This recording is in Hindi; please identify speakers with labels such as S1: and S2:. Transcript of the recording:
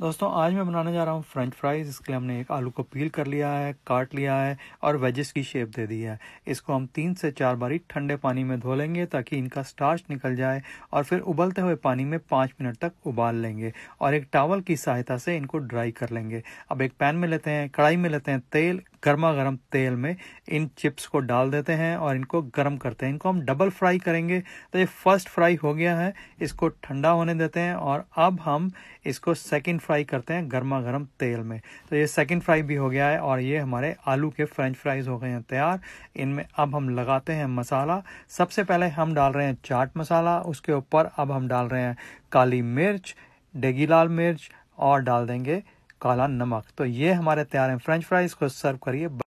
S1: दोस्तों आज मैं बनाने जा रहा हूँ फ्रेंच फ्राइज़ इसके लिए हमने एक आलू को पील कर लिया है काट लिया है और वेजेस की शेप दे दी है इसको हम तीन से चार बारी ठंडे पानी में धो लेंगे ताकि इनका स्टार्च निकल जाए और फिर उबलते हुए पानी में पाँच मिनट तक उबाल लेंगे और एक टावल की सहायता से इनको ड्राई कर लेंगे अब एक पैन में लेते हैं कढ़ाई में लेते हैं तेल गर्मा गर्म तेल में इन चिप्स को डाल देते हैं और इनको गर्म करते हैं इनको हम डबल फ्राई करेंगे तो ये फर्स्ट फ्राई हो गया है इसको ठंडा होने देते हैं और अब हम इसको सेकंड फ्राई करते हैं गर्मा गर्म तेल में तो ये सेकंड फ्राई भी हो गया है और ये हमारे आलू के फ्रेंच फ्राइज हो गए हैं तैयार इनमें अब हम लगाते हैं मसाला सबसे पहले हम डाल रहे हैं चाट मसाला उसके ऊपर अब हम डाल रहे हैं काली मिर्च डेगी लाल मिर्च और डाल देंगे काला नमक तो ये हमारे तैयार हैं फ्रेंच फ्राइज को सर्व करिए